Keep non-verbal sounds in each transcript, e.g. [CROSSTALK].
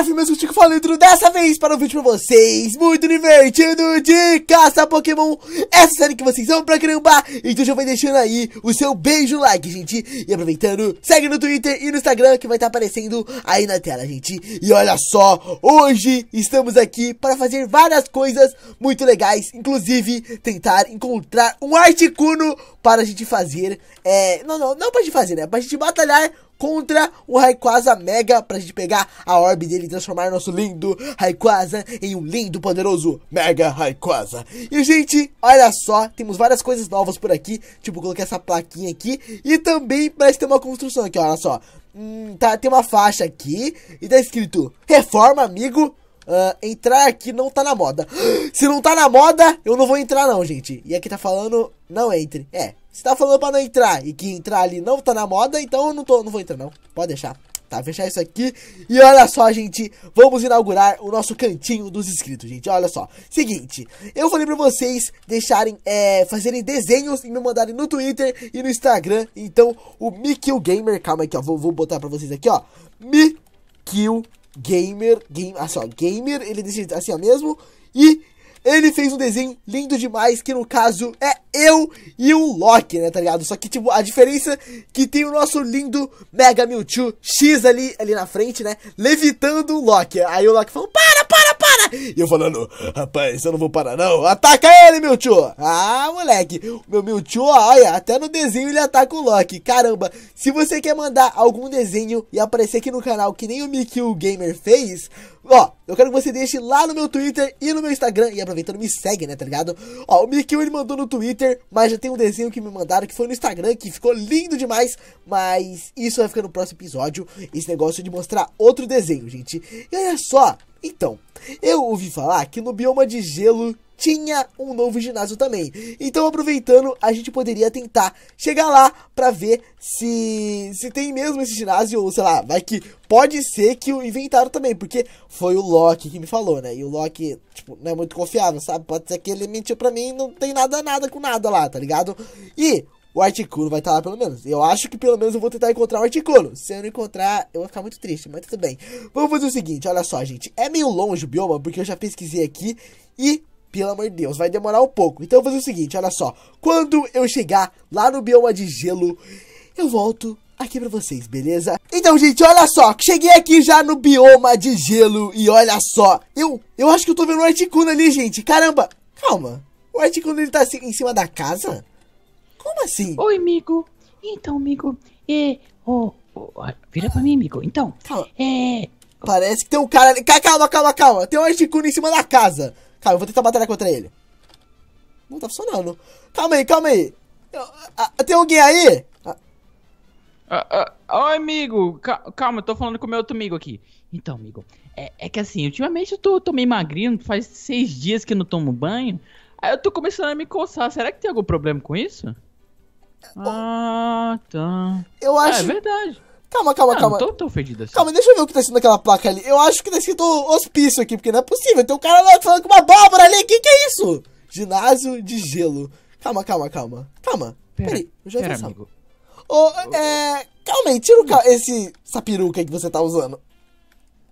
F, mas eu Tico falando dessa vez para um vídeo pra vocês muito divertido de caça Pokémon. Essa série que vocês vão pra caramba. Então já vai deixando aí o seu beijo like, gente. E aproveitando, segue no Twitter e no Instagram que vai estar tá aparecendo aí na tela, gente. E olha só, hoje estamos aqui para fazer várias coisas muito legais. Inclusive, tentar encontrar um Articuno para a gente fazer. É, não, não, não pra gente fazer, né? Pra gente batalhar contra o Raikwaza Mega pra gente pegar a orbe dele e transformar nosso lindo Raikwaza em um lindo, poderoso Mega Raikwaza. E, gente, olha só, temos várias coisas novas por aqui, tipo, coloquei essa plaquinha aqui e também parece ter uma construção aqui, olha só. Hum, tá, tem uma faixa aqui e tá escrito Reforma, amigo, uh, entrar aqui não tá na moda. [GASPS] Se não tá na moda, eu não vou entrar não, gente. E aqui tá falando, não entre. É, se tá falando pra não entrar e que entrar ali não tá na moda, então eu não, tô, não vou entrar não. Pode deixar. Tá, fechar isso aqui. E olha só, gente, vamos inaugurar o nosso cantinho dos inscritos, gente. Olha só. Seguinte, eu falei pra vocês deixarem, é, fazerem desenhos e me mandarem no Twitter e no Instagram. Então, o Mikil Gamer, calma aqui, ó. Vou, vou botar pra vocês aqui, ó. Mikil gamer, game, assim, ah, ó, gamer, ele decide assim, ó, mesmo, e ele fez um desenho lindo demais, que no caso é eu e o Loki, né, tá ligado? Só que, tipo, a diferença é que tem o nosso lindo Mega Mewtwo X ali, ali na frente, né, levitando o Loki. Aí o Loki falou, para, [LAUGHS] E eu falando, rapaz, eu não vou parar não. Ataca ele, meu tio! Ah, moleque, meu tio olha, até no desenho ele ataca o Loki. Caramba, se você quer mandar algum desenho e aparecer aqui no canal que nem o Mikio Gamer fez Ó, eu quero que você deixe lá no meu Twitter e no meu Instagram. E aproveitando, me segue, né, tá ligado? Ó, o Mikio ele mandou no Twitter, mas já tem um desenho que me mandaram que foi no Instagram, que ficou lindo demais. Mas isso vai ficar no próximo episódio. Esse negócio de mostrar outro desenho, gente. E olha só, então, eu ouvi falar que no bioma de gelo tinha um novo ginásio também. Então, aproveitando, a gente poderia tentar chegar lá para ver se se tem mesmo esse ginásio ou sei lá, vai que pode ser que o inventaram também, porque foi o Loki que me falou, né? E o Loki, tipo, não é muito confiável, sabe? Pode ser que ele mentiu para mim, não tem nada nada com nada lá, tá ligado? E o Articuno vai estar tá lá pelo menos. Eu acho que pelo menos eu vou tentar encontrar o Articuno. Se eu não encontrar, eu vou ficar muito triste, mas tudo bem. Vamos fazer o seguinte, olha só, gente. É meio longe o bioma, porque eu já pesquisei aqui e pelo amor de Deus, vai demorar um pouco. Então eu vou fazer o seguinte, olha só. Quando eu chegar lá no bioma de gelo, eu volto aqui pra vocês, beleza? Então, gente, olha só, cheguei aqui já no bioma de gelo e olha só, eu, eu acho que eu tô vendo o um Articuno ali, gente, caramba, calma, o Articuno ele tá assim, em cima da casa? Como assim? Oi, amigo, então, amigo, é, oh, oh vira pra mim, amigo, então, calma. é... Parece que tem um cara ali, calma, calma, calma, tem um Articuno em cima da casa, Tá, eu vou tentar batalhar contra ele. Não tá funcionando. Calma aí, calma aí. Eu, a, tem alguém aí? Ah, ah, ó, ah. amigo, calma, eu tô falando com o meu outro amigo aqui. Então, amigo, é, é que assim, ultimamente eu tô, tô meio magrinho, faz seis dias que não tomo banho. Aí eu tô começando a me coçar. Será que tem algum problema com isso? Ah, tá. Eu ah, é acho. É, é verdade. Calma, calma, não, calma. Não tô tão fedido assim. Calma, deixa eu ver o que tá escrito naquela placa ali. Eu acho que tá escrito hospício aqui, porque não é possível. Tem um cara lá falando com uma abóbora ali. Que que é isso? Ginásio de gelo. Calma, calma, calma. Calma. Pera, Peraí, eu já pera, amigo. oh, é... Calma aí, tira o ca... esse, essa peruca aí que você tá usando.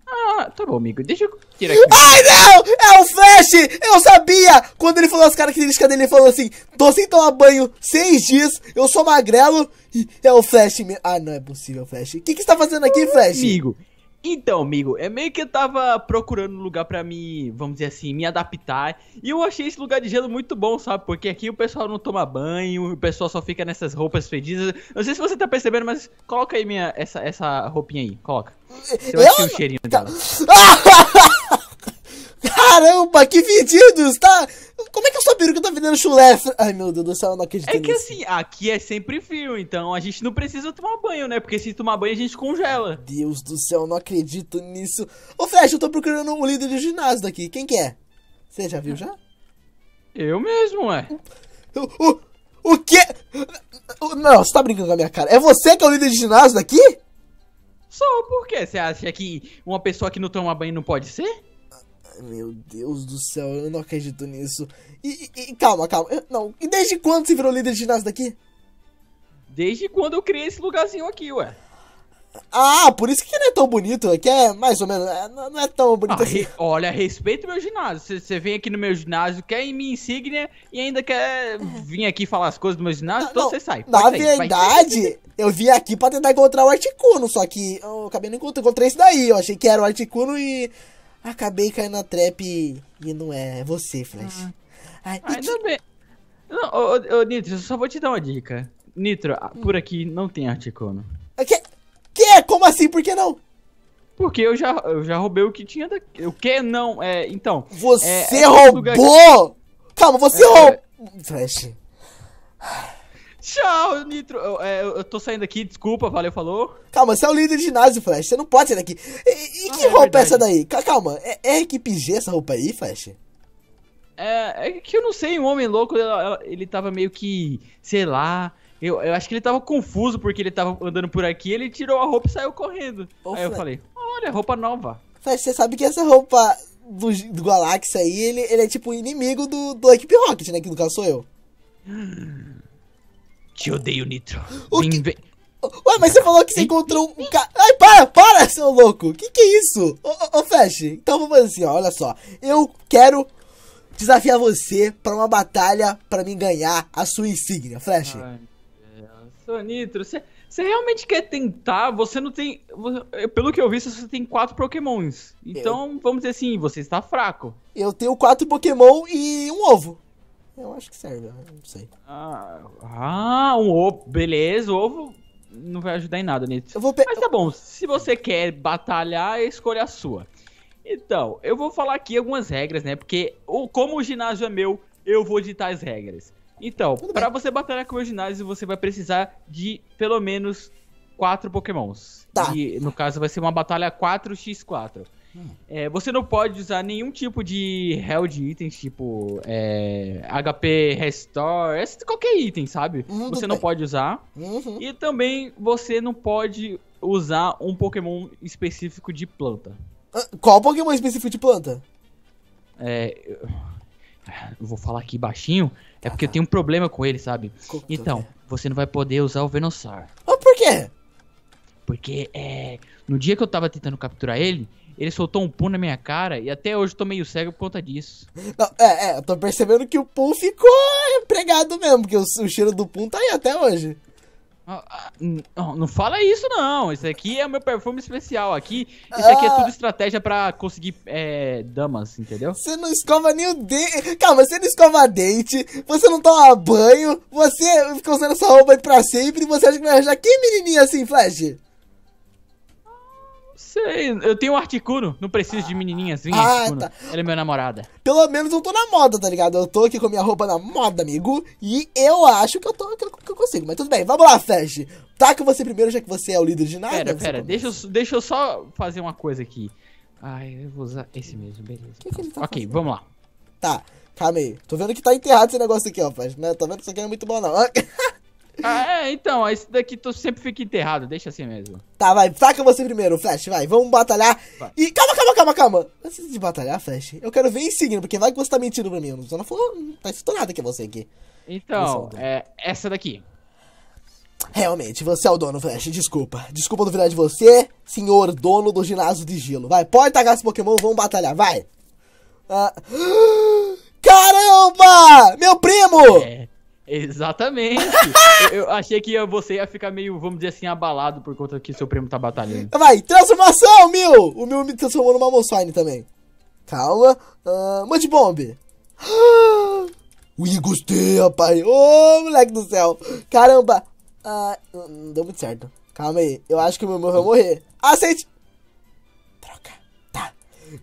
Ah, tá bom, amigo. Deixa eu tirar aqui. Ai, não! É o Flash! Eu sabia! Quando ele falou as características dele, ele falou assim: tô sem tomar banho seis dias, eu sou magrelo e é o Flash. mesmo. Ah, não é possível, Flash. O que, que você tá fazendo aqui, Flash? Amigo, então, amigo, é meio que eu tava procurando um lugar para me, vamos dizer assim, me adaptar. E eu achei esse lugar de gelo muito bom, sabe? Porque aqui o pessoal não toma banho, o pessoal só fica nessas roupas fedidas. Não sei se você tá percebendo, mas coloca aí minha essa essa roupinha aí, coloca. Você vai eu... o cheirinho dela. [LAUGHS] Caramba, que vendidos, tá? Como é que a sua peruca tá vendendo chulé? Ai, meu Deus do céu, eu não acredito É que nisso. assim, aqui é sempre frio, então a gente não precisa tomar banho, né? Porque se tomar banho a gente congela. Deus do céu, eu não acredito nisso. Ô, Flash, eu tô procurando um líder de ginásio daqui. Quem que é? Você já viu já? Eu mesmo, ué. O, o, o quê? Não, você tá brincando com a minha cara. É você que é o líder de ginásio daqui? Só, por quê? Você acha que uma pessoa que não toma banho não pode ser? Meu Deus do céu, eu não acredito nisso. E, e, e calma, calma. Eu, não, e desde quando você virou líder de ginásio daqui? Desde quando eu criei esse lugarzinho aqui, ué. Ah, por isso que não é tão bonito, é que é mais ou menos, é, não é tão bonito ah, assim. Re, olha, respeita meu ginásio. Você vem aqui no meu ginásio, quer em minha insígnia e ainda quer [LAUGHS] vir aqui falar as coisas do meu ginásio, não, então você sai. Na sair, verdade, eu vim aqui pra tentar encontrar o Articuno, só que eu acabei não encontrando, encontrei esse daí. Eu achei que era o Articuno e Acabei caindo na trap e, e não é, é você, Flash. Ah. Ai, ah, Não, ô, ô, Nitro, eu só vou te dar uma dica. Nitro, ah, hum. por aqui não tem Articuno. Ah, que? Que? É? Como assim? Por que não? Porque eu já, eu já roubei o que tinha daqui. O que não? É, então. Você é, é roubou? Lugar... Calma, você é, é. roubou. Flash. Tchau, Nitro. Eu, é, eu, eu, tô saindo aqui, desculpa, valeu, falou. Calma, você é o líder de ginásio, Flash. Você não pode sair daqui. E, e ah, que é roupa é, é essa daí? Calma, é, é equipe G essa roupa aí, Flash? É, é que eu não sei, um homem louco, ele, ele tava meio que, sei lá. Eu, eu acho que ele tava confuso porque ele tava andando por aqui, ele tirou a roupa e saiu correndo. Ô, aí eu falei, olha, roupa nova. Flash, você sabe que essa roupa do, do aí, ele, ele é tipo inimigo do, do Equipe Rocket, né? Que no caso sou eu. [GASPS] Te odeio, Nitro. O Vim, que... Ué, mas você falou que você encontrou um cara. Ai, para, para, seu louco! Que que é isso? Ô, ô, ô Flash, então vamos fazer assim, ó, olha só. Eu quero desafiar você pra uma batalha pra mim ganhar a sua insígnia, Flash. Ai, Nitro, você. Você realmente quer tentar? Você não tem. Você, pelo que eu vi, você tem quatro pokémons. Então, eu... vamos dizer assim, você está fraco. Eu tenho quatro pokémon e um ovo. Eu acho que serve, né? não sei. Ah, ah um ovo. Beleza, o ovo não vai ajudar em nada nisso. Pe... Mas tá bom, se você quer batalhar, escolha a sua. Então, eu vou falar aqui algumas regras, né? Porque como o ginásio é meu, eu vou ditar as regras. Então, para você batalhar com o meu ginásio, você vai precisar de pelo menos quatro pokémons. Tá. E no caso vai ser uma batalha 4x4. É, você não pode usar nenhum tipo de held de itens, tipo é, HP Restore, qualquer item, sabe? Uhum, você não bem. pode usar. Uhum. E também você não pode usar um Pokémon específico de planta. Ah, qual Pokémon específico de planta? É. Eu vou falar aqui baixinho, é tá, porque eu tá. tenho um problema com ele, sabe? Então, você não vai poder usar o Venusaur. Mas ah, por quê? Porque é, no dia que eu tava tentando capturar ele, ele soltou um pum na minha cara e até hoje eu tô meio cego por conta disso. Não, é, é, eu tô percebendo que o pum ficou pregado mesmo, porque o, o cheiro do pum tá aí até hoje. Ah, ah, não, não fala isso não, isso aqui é o meu perfume especial aqui, isso ah. aqui é ah. tudo estratégia pra conseguir é, damas, entendeu? Você não escova nem o dente, calma, você não escova dente, você não toma banho, você fica usando essa roupa pra sempre, você acha que vai arranjar que menininha assim, Flash? Sei, eu tenho um Articuno, não preciso de menininhas Ah, Articuno. tá. Ela é minha namorada. Pelo menos eu tô na moda, tá ligado? Eu tô aqui com a minha roupa na moda, amigo. E eu acho que eu, tô, que eu, consigo. Mas tudo bem, vamos lá, tá com você primeiro, já que você é o líder de nada. Pera, pera, tá deixa eu, deixa eu só fazer uma coisa aqui. Ai, eu vou usar esse mesmo, beleza. Que que tá ok, fazendo? vamos lá. Tá, calma aí. Tô vendo que tá enterrado esse negócio aqui, ó, Flash. Né? Tô vendo que isso aqui não é muito bom, não. [LAUGHS] Ah, é, então, esse daqui tu sempre fica enterrado, deixa assim mesmo. Tá, vai, saca você primeiro, Flash, vai, vamos batalhar. Vai. E calma, calma, calma, calma. Antes de batalhar, Flash, eu quero ver em seguida, porque vai que você tá mentindo pra mim. Eu não falou, tá escrito nada que é você aqui. Então, é, é, essa daqui. Realmente, você é o dono, Flash, desculpa. Desculpa duvidar de você, senhor dono do ginásio de gelo. Vai, pode tacar esse Pokémon, vamos batalhar, vai. Ah. [GASPS] Caramba! Meu primo! É. Exatamente. [LAUGHS] eu, achei que você ia ficar meio, vamos dizer assim, abalado por conta que seu primo tá batalhando. Vai, transformação, Mil! O Mil me transformou numa Monsoine também. Calma. Uh, ah, Mande bomba [GASPS] Ui, gostei, rapaz. Ô, oh, moleque do céu. Caramba. Uh, não deu muito certo. Calma aí. Eu acho que o meu irmão vai morrer. Aceite. troca Tá.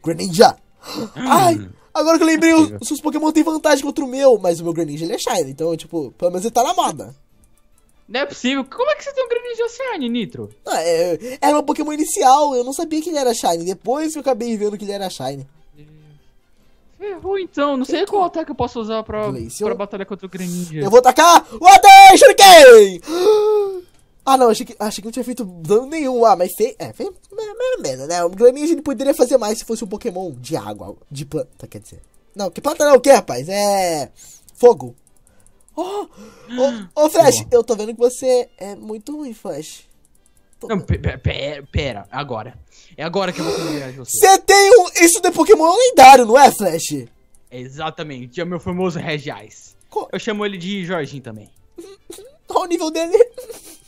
Greninja. [GASPS] Ai. Agora que eu lembrei, os, seus Pokémon têm vantagem contra o meu, mas o meu Greninja ele é Shine, então, tipo, pelo menos ele tá na moda. Não é possível. Como é que você tem um Greninja Shine, Nitro? Ah, é, era meu Pokémon inicial, eu não sabia que ele era Shine. Depois que eu acabei vendo que ele era Shine. Ferrou então, não sei qual ataque eu posso usar pra, Glacial. pra batalha contra o Greninja. Eu vou atacar o Shuriken! [GASPS] Ah, não, achei que, achei que não tinha feito dano nenhum. Ah, mas fez. É, fez é, mais ou menos, né? O a ele poderia fazer mais se fosse um Pokémon de água. De planta, quer dizer. Não, que planta não, o que, rapaz? É. Fogo. Oh! oh hum. Ô, oh, oh, Flash, Boa. eu tô vendo que você é muito ruim, Flash. Tô... Não, pera, pera, agora. É agora que eu vou combinar você. Você tem um. Isso de Pokémon é lendário, não é, Flash? É, exatamente, é o meu famoso Regiais. Co... Eu chamo ele de Jorginho também. [LAUGHS] Olha o nível dele. [LAUGHS]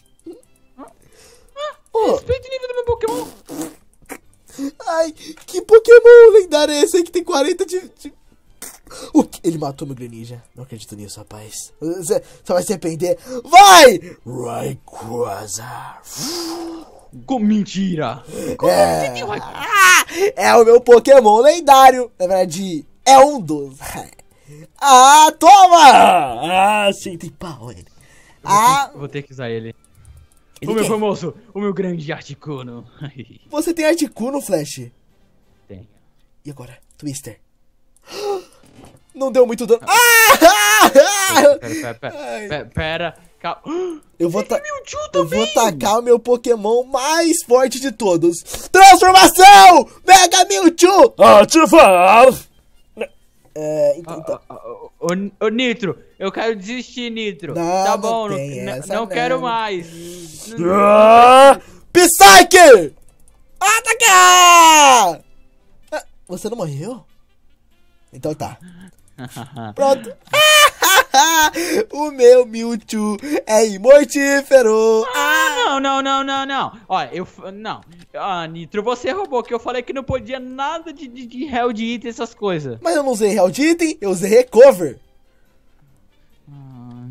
Oh. Respeita o nível do meu Pokémon! Ai, que Pokémon lendário é esse aí que tem 40 de. de... que? ele matou meu Greninja. Não acredito nisso, rapaz. Você vai se arrepender. Vai! Rayquaza. Com mentira! Como é... Ah, é o meu Pokémon lendário. Na verdade, é um dos. Ah, toma! Ah, sim, tem pau, ele. Ah, vou ter que usar ele. Ele o meu quer. famoso, o meu grande Articuno. [LAUGHS] Você tem Articuno, Flash? Tenho. E agora, Twister? [GASPS] Não deu muito dano. Ah! Pera, pera, pera, [LAUGHS] pera, Calma. [GASPS] Eu vou, é ta... eu vou atacar o meu Pokémon mais forte de todos. Transformação! Mega Mewtwo! Ativar! É, então... Ô, ô, Nitro, eu quero desistir, Nitro. Não, tá bom, não, não, não quero mais. Ah! Psyche! Atacar! Ah, você não morreu? Então tá. [LAUGHS] Pronto. Ah! [LAUGHS] o meu Mewtwo é imortífero. Ah, ah, não, não, não, não, não. Olha, eu... Não. Ah, Nitro, você roubou, que eu falei que não podia nada de, de, de real de item, essas coisas. Mas eu não usei real de item, eu usei recover. Ah,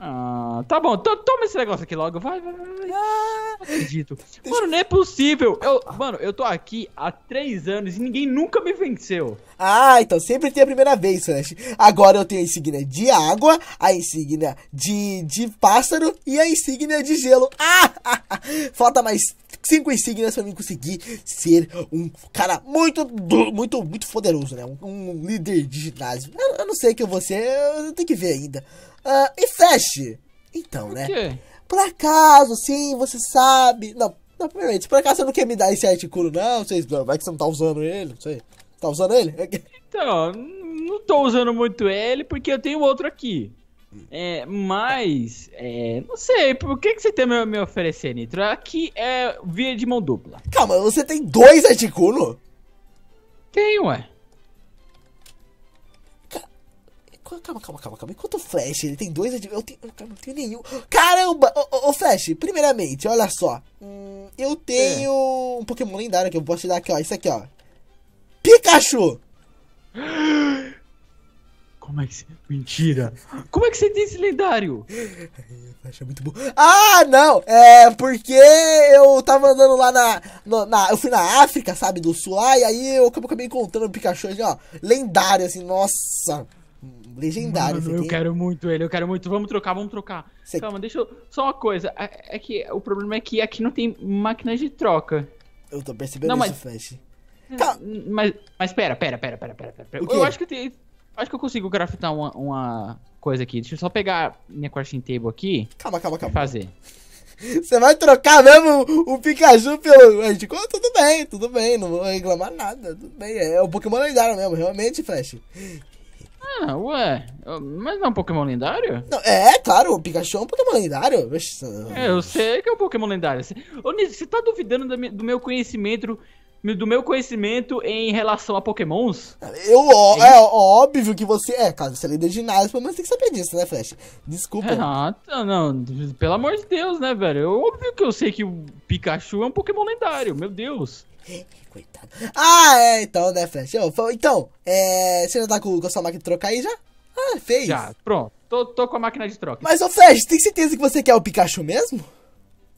ah Tá bom, to, toma esse negócio aqui logo. Vai, vai, vai. Ah, não acredito. Mano, não é possível. Eu, mano, eu tô aqui há três anos e ninguém nunca me venceu. Ah, então sempre tem a primeira vez, Flash Agora eu tenho a insígnia de água, a insígnia de, de pássaro e a insígnia de gelo. Ah! ah, ah. Falta mais cinco insígnias pra mim conseguir ser um cara muito, muito, muito poderoso, né? Um, um líder de ginásio. Eu, eu, não sei que eu vou ser, eu tenho que ver ainda. Uh, e Flash, então, Por né? Quê? Por acaso, sim, você sabe. Não, não, primeiramente, por acaso você não quer me dar esse articulo não? Vocês, vai que você não tá usando ele, não sei. Tá usando ele? [LAUGHS] Então, não tô usando muito ele porque eu tenho outro aqui. É, mas, é, não sei, por que, que você tem tá me, me oferecer, Nitro? Aqui é via de mão dupla. Calma, você tem dois articulos? Tem, ué. Calma, calma, calma, calma. Enquanto o Flash, ele tem dois Eu, tenho, eu não tenho nenhum. Caramba! Ô, Flash, primeiramente, olha só. Hum, eu tenho é. um Pokémon lendário que eu posso te dar aqui, ó. Isso aqui, ó. Pikachu! Como é que você... Mentira! Como é que você tem esse lendário? [LAUGHS] Flash é muito bom. Ah, não! É porque eu tava andando lá na, na, na Eu fui na África, sabe? Do Sul lá, e aí eu acabei, encontrando o Pikachu, ali, ó. Lendário, assim, nossa! Legendário. Mano, eu quero muito ele, eu quero muito. Vamos trocar, vamos trocar. Cê... Calma, deixa eu. Só uma coisa. É, é, que o problema é que aqui não tem máquina de troca. Eu tô percebendo não, isso, mas... Flash. É, mas, mas pera, pera, pera, pera, pera, pera. Eu acho que eu Acho que eu consigo grafitar uma, uma, coisa aqui. Deixa eu só pegar minha crafting table aqui. Calma, calma, calma. Fazer. [LAUGHS] Você vai trocar mesmo o Pikachu pelo Antico? Tudo bem, tudo bem, não vou reclamar nada. Tudo bem, é, é o Pokémon lendário mesmo, realmente, Flash. Ah, ué. Mas não é um Pokémon lendário? Não, é, claro, o Pikachu é um Pokémon lendário. É, eu sei que é um Pokémon lendário. Ô, Nisso, você tá duvidando do meu conhecimento do meu conhecimento em relação a pokémons. Eu, ó, é, óbvio que você. É, claro, você é de ginásio, pelo menos tem que saber disso, né, Flash? Desculpa. Renata, ah, tá, não, pelo amor de Deus, né, velho? Eu, óbvio que eu sei que o Pikachu é um Pokémon lendário, meu Deus. [LAUGHS] Coitado. Ah, é, então, né, Flash? Eu, então, é, você já tá com, com a sua máquina de trocar aí já? Ah, fez. Já, pronto. Tô, tô com a máquina de troca. Mas, ô Flash, tem certeza que você quer o Pikachu mesmo?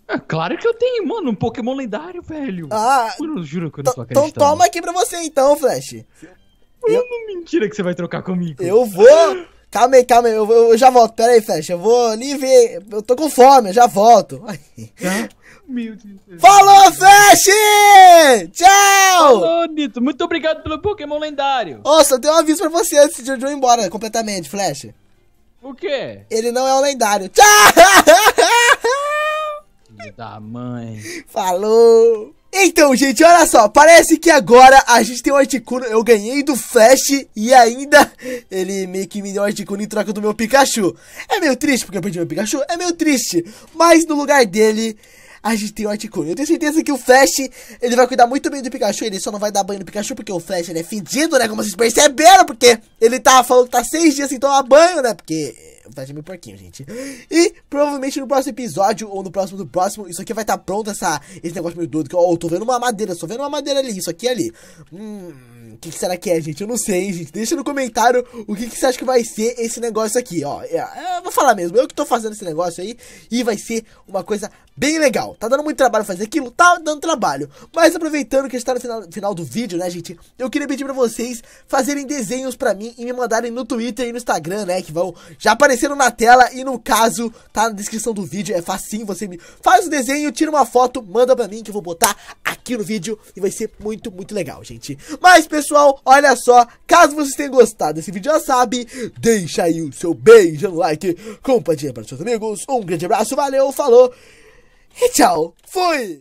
É claro que eu tenho, mano, um Pokémon lendário, velho. Ah, eu juro que eu não tô acreditando. Então toma aqui pra você então, Flash. Eu... Não mentira que você vai trocar comigo. Eu vou. Calma aí, calma aí, eu, eu, já volto. Pera aí, Flash, eu vou ali ver. Eu tô com fome, eu já volto. Tá. [LAUGHS] meu Deus. Falou, Flash! Tchau! Falou, Nito. Muito obrigado pelo Pokémon lendário. Nossa, eu tenho um aviso pra você antes de eu ir embora completamente, Flash. O quê? Ele não é um lendário. Tchau! [LAUGHS] Filho da mãe. Falou! Então, gente, olha só, parece que agora a gente tem um Articuno, eu ganhei do Flash e ainda ele meio que me deu um Articuno em troca do meu Pikachu. É meio triste porque eu perdi meu Pikachu, é meio triste, mas no lugar dele a gente tem um Articuno. Eu tenho certeza que o Flash, ele vai cuidar muito bem do Pikachu. Ele só não vai dar banho no Pikachu, porque o Flash, ele é fedido, né? Como vocês perceberam, porque ele tá falando que tá seis dias sem tomar banho, né? Porque ser meu porquinho, gente. E provavelmente no próximo episódio, ou no próximo do próximo, isso aqui vai estar tá pronto, essa, esse negócio meio doido. Que, oh, eu tô vendo uma madeira, tô vendo uma madeira ali, isso aqui é ali. Hum, o que, que, será que é, gente? Eu não sei, hein, gente. Deixa no comentário o que, que você acha que vai ser esse negócio aqui, ó. Eu, é, é, eu vou falar mesmo, eu que tô fazendo esse negócio aí, e vai ser uma coisa bem legal. Tá dando muito trabalho fazer aquilo, tá dando trabalho. Mas aproveitando que está no final, final, do vídeo, né, gente? Eu queria pedir para vocês fazerem desenhos para mim e me mandarem no Twitter e no Instagram, né? Que vão já aparecendo na tela e no caso, tá na descrição do vídeo. É facinho, você me faz o desenho, tira uma foto, manda para mim que eu vou botar aqui no vídeo e vai ser muito, muito legal, gente. Mas, pessoal, olha só, caso vocês tenham gostado desse vídeo, já sabe, deixa aí o seu beijo no like, compartilha para seus amigos, um grande abraço, valeu, falou! E tchau. Fui!